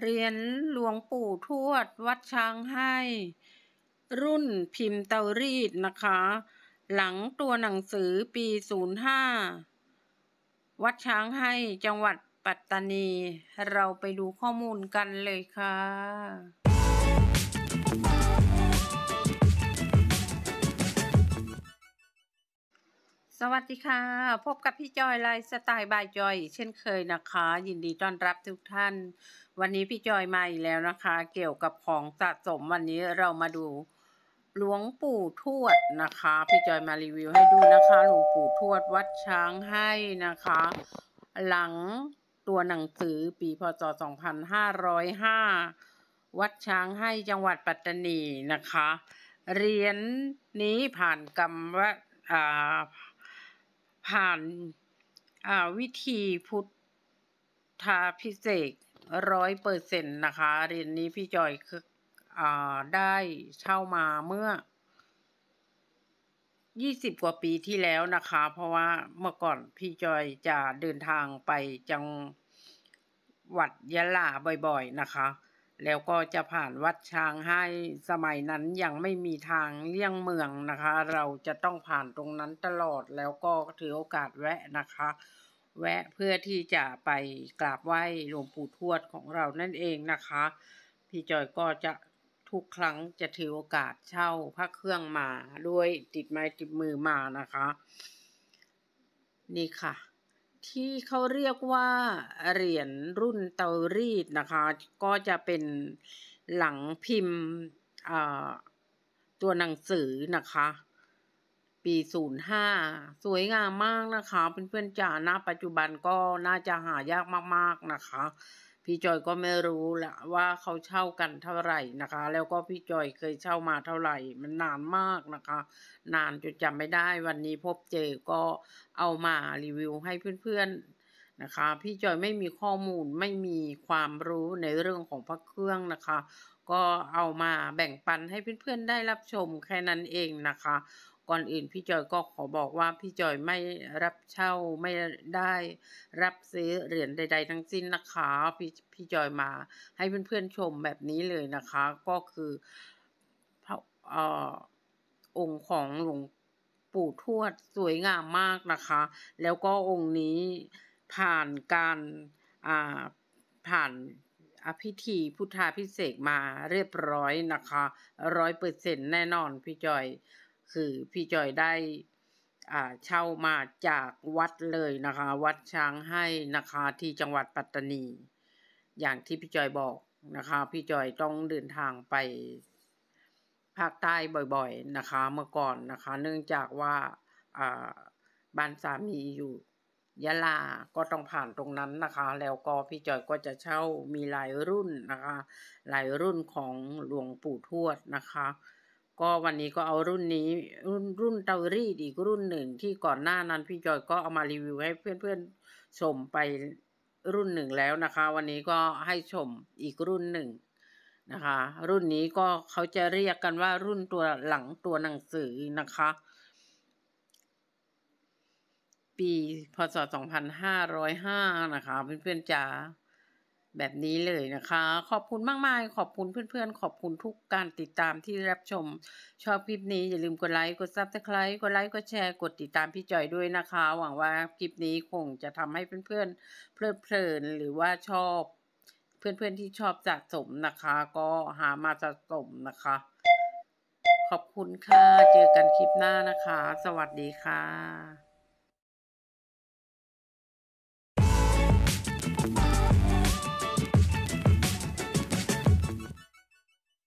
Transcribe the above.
เหรียญหลวงปู่ทวดวัดช้างให้ รุ่นพิมพ์เตารีดนะคะ หลังตัวหนังสือปี 05 วัดช้างให้จังหวัดปัตตานี เราไปดูข้อมูลกันเลยค่ะสวัสดีค่ะ พบกับพี่จอย ไลฟ์สไตล์บายจอยเช่นเคยนะคะ ยินดีต้อนรับทุกท่าน วันนี้พี่จอยมาอีกแล้วนะคะเกี่ยวกับของสะสมวันนี้เรามาดู หลวงปู่ทวดนะคะ พี่จอยมารีวิวให้ดูนะคะ หลวงปู่ทวดวัดช้างให้นะคะ หลังตัวหนังสือปีพศ 2505 วัดช้างให้จังหวัดปัตตานีนะคะเหรียญนี้ผ่านกรรมว่าอ่าผ่านาวิธีพุทธาพิเศษร้อยเปอร์เซ็นต์นะคะ เรียนนี้พี่จอยคือได้เช่ามาเมื่อยี่สิบกว่าปีที่แล้วนะคะ เพราะว่าเมื่อก่อนพี่จอยจะเดินทางไปจังหวัดยะลาบ่อย ๆ นะคะแล้วก็จะผ่านวัดช้างให้สมัยนั้นยังไม่มีทางเลี่ยงเมืองนะคะ เราจะต้องผ่านตรงนั้นตลอดแล้วก็ถือโอกาสแวะนะคะ แวะเพื่อที่จะไปกราบไหว้หลวงปู่ทวดของเรานั่นเองนะคะ พี่จอยก็จะทุกครั้งจะถือโอกาสเช่าพระเครื่องมาด้วยติดไม้ติดมือมานะคะ นี่ค่ะที่เขาเรียกว่าเหรียญรุ่นเตารีดนะคะ ก็จะเป็นหลังพิมพ์ตัวหนังสือนะคะ ปี 05 สวยงามมากนะคะ เพื่อนๆจ๋าณปัจจุบันก็น่าจะหายากมากๆนะคะพี่จอยก็ไม่รู้ละว่าเขาเช่ากันเท่าไหร่นะคะ แล้วก็พี่จอยเคยเช่ามาเท่าไหร่ มันนานมากนะคะ นานจนจำไม่ได้วันนี้พบเจอก็เอามารีวิวให้เพื่อนๆนะคะ พี่จอยไม่มีข้อมูลไม่มีความรู้ในเรื่องของพระเครื่องนะคะ ก็เอามาแบ่งปันให้เพื่อน ๆได้รับชมแค่นั้นเองนะคะก่อนอื่นพี่จอยก็ขอบอกว่าพี่จอยไม่รับเช่าไม่ได้รับซื้อเหรียญใด ๆ ทั้งสิ้นนะคะพี่พี่จอยมาให้เพื่อนๆชมแบบนี้เลยนะคะ ก็คือพระอองค์ของหลวงปู่ทวดสวยงามมากนะคะ แล้วก็องค์นี้ผ่านการอ่าผ่านอภิธีพุทธาพิเศษมาเรียบร้อยนะคะร้อยเปอร์เซ็นต์แน่นอนพี่จอยคือพี่จอยได้อ่าเช่ามาจากวัดเลยนะคะ วัดช้างให้นะคะที่จังหวัดปัตตานี อย่างที่พี่จอยบอกนะคะ พี่จอยต้องเดินทางไปภาคใต้บ่อย ๆนะคะเมื่อก่อนนะคะ เนื่องจากว่าอ่าบ้านสามีอยู่ยะลาก็ต้องผ่านตรงนั้นนะคะ แล้วก็พี่จอยก็จะเช่ามีหลายรุ่นนะคะ หลายรุ่นของหลวงปู่ทวดนะคะก็วันนี้ก็เอารุ่นนี้รุ่นรุ่นเตารีดอีกรุ่นหนึ่งที่ก่อนหน้านั้นพี่จอยก็เอามารีวิวให้เพื่อนๆ ชมไปรุ่นหนึ่งแล้วนะคะ วันนี้ก็ให้ชมอีกรุ่นหนึ่งนะคะ รุ่นนี้ก็เขาจะเรียกกันว่ารุ่นตัวหลังตัวหนังสือนะคะ ปีพศ2505 นะคะเพื่อนๆจ๋าแบบนี้เลยนะคะขอบคุณมากมายขอบคุณเพื่อนๆขอบคุณทุกการติดตามที่รับชม ชอบคลิปนี้อย่าลืมกดไลค์กดซับสไครต์กดไลค์กดแชร์กดติดตามพี่จอยด้วยนะคะ หวังว่าคลิปนี้คงจะทำให้เพื่อนๆเพลิดเพลินหรือว่าชอบ เพื่อนๆที่ชอบสะสมนะคะ ก็หามาสะสมนะคะ ขอบคุณค่ะ เจอกันคลิปหน้านะคะ สวัสดีค่ะ